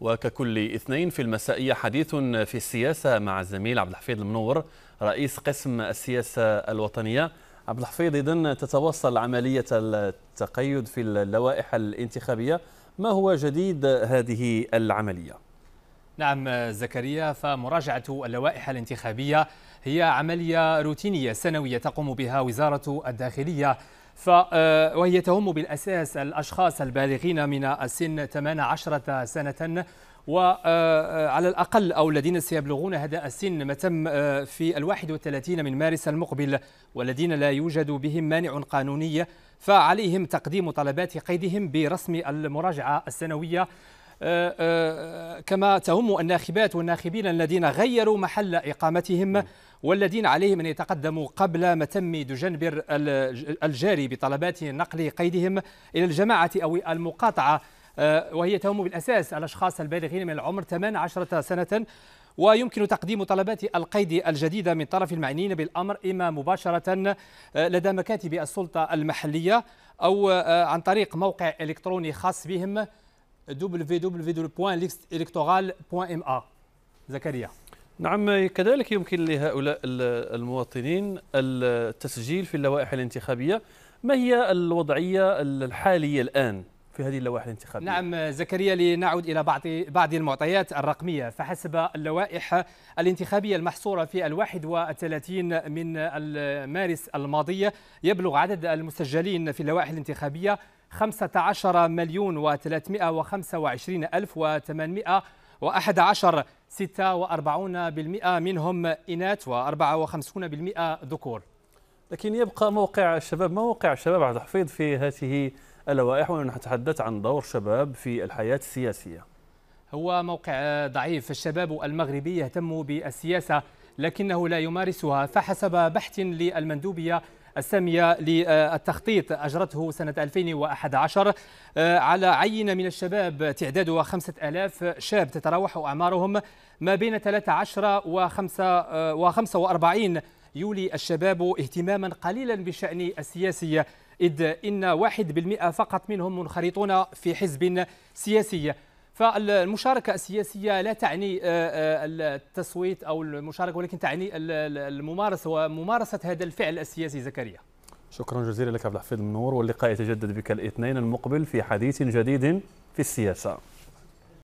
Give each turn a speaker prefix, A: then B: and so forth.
A: وككل اثنين في المسائية حديث في السياسة مع الزميل عبد الحفيظ المنور رئيس قسم السياسة الوطنية عبد الحفيظ إذن تتواصل عملية التقيد في اللوائح الانتخابية ما هو جديد هذه العملية؟
B: نعم زكريا فمراجعة اللوائح الانتخابية هي عملية روتينية سنوية تقوم بها وزارة الداخلية آه، وهي تهم بالأساس الأشخاص البالغين من السن 18 سنة وعلى آه، آه، الأقل أو الذين سيبلغون هذا السن ما تم في ال 31 من مارس المقبل والذين لا يوجد بهم مانع قانوني فعليهم تقديم طلبات قيدهم برسم المراجعة السنوية آه، آه، كما تهم الناخبات والناخبين الذين غيروا محل إقامتهم والذين عليهم أن يتقدموا قبل متم دجنبر الجاري بطلبات نقل قيدهم إلى الجماعة أو المقاطعة آه، وهي تهم بالأساس الأشخاص البالغين من العمر 18 سنة ويمكن تقديم طلبات القيد الجديدة من طرف المعنيين بالأمر إما مباشرة لدى مكاتب السلطة المحلية أو عن طريق موقع إلكتروني خاص بهم www.listelectoral.ma زكريا
A: نعم كذلك يمكن لهؤلاء المواطنين التسجيل في اللوائح الانتخابية ما هي الوضعية الحالية الآن في هذه اللوائح الانتخابية؟
B: نعم زكريا لنعود إلى بعض بعض المعطيات الرقمية فحسب اللوائح الانتخابية المحصورة في الواحد وثلاثين من مارس الماضية يبلغ عدد المسجلين في اللوائح الانتخابية 15 مليون و325 ألف و800 و11 46% منهم إناث و54% ذكور
A: لكن يبقى موقع الشباب موقع الشباب عبد الحفيظ في هذه اللوائح ونتحدث عن دور شباب في الحياة السياسية
B: هو موقع ضعيف الشباب المغربي يهتم بالسياسة لكنه لا يمارسها فحسب بحث للمندوبية السامية للتخطيط أجرته سنة 2011 آه، على عينة من الشباب تعدادها 5000 شاب تتراوح أعمارهم ما بين 13 و 45 يولي الشباب اهتماما قليلا بالشأن السياسي إذ إن 1% فقط منهم منخرطون في حزب سياسي فالمشاركة السياسية لا تعني آه، آه، التصويت أو المشاركة ولكن تعني الممارسة وممارسة هذا الفعل السياسي زكريا
A: شكرا جزيلا لك عبد الحفيظ النور واللقاء يتجدد بك الاثنين المقبل في حديث جديد في السياسة